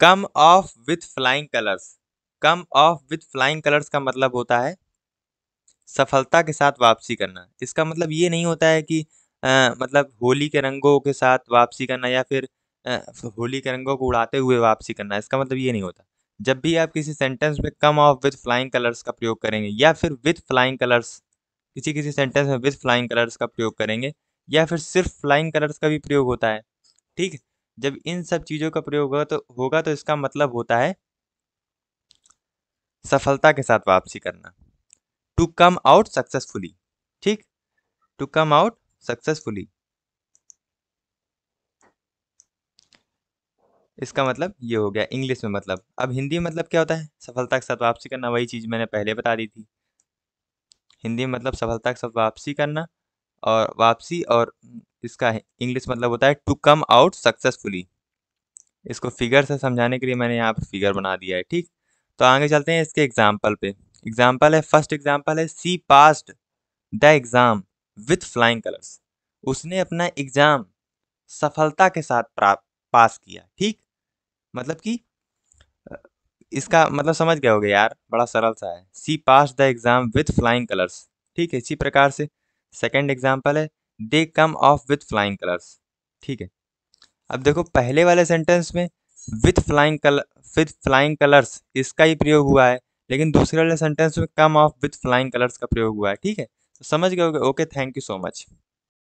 come off with flying colours come off with flying colours का मतलब होता है सफलता के साथ वापसी करना इसका मतलब ये नहीं होता है कि आ, मतलब होली के रंगों के साथ वापसी करना या फिर आ, होली के रंगों को उड़ाते हुए वापसी करना इसका मतलब ये नहीं होता जब भी आप किसी सेंटेंस में come off with flying colours का प्रयोग करेंगे या फिर विथ फ्लाइंग कलर्स किसी किसी सेंटेंस में विथ फ्लाइंग कलर्स का प्रयोग करेंगे या फिर सिर्फ फ्लाइंग कलर्स का भी प्रयोग होता है ठीक है जब इन सब चीज़ों का प्रयोग होगा तो होगा तो इसका मतलब होता है सफलता के साथ वापसी करना टू कम आउट सक्सेसफुली ठीक टू कम आउट सक्सेसफुली इसका मतलब ये हो गया इंग्लिश में मतलब अब हिंदी में मतलब क्या होता है सफलता के साथ वापसी करना वही चीज़ मैंने पहले बता दी थी हिंदी में मतलब सफलता के साथ वापसी करना और वापसी और इसका इंग्लिश मतलब होता है टू कम आउट सक्सेसफुली इसको फिगर से समझाने के लिए मैंने यहाँ पर फिगर बना दिया है ठीक तो आगे चलते हैं इसके एग्जाम्पल पे एग्जाम्पल है फर्स्ट एग्जाम्पल है she passed the exam with flying colours उसने अपना एग्ज़ाम सफलता के साथ प्राप्त पास किया ठीक मतलब कि इसका मतलब समझ गए होगे यार बड़ा सरल सा है she pass the exam with flying colours ठीक है इसी प्रकार से सेकेंड एग्जाम्पल है they come off with flying colours ठीक है अब देखो पहले वाले सेंटेंस में with flying colour with flying colours इसका ही प्रयोग हुआ है लेकिन दूसरे वाले सेंटेंस में come off with flying colours का प्रयोग हुआ है ठीक है तो समझ गए okay thank you so much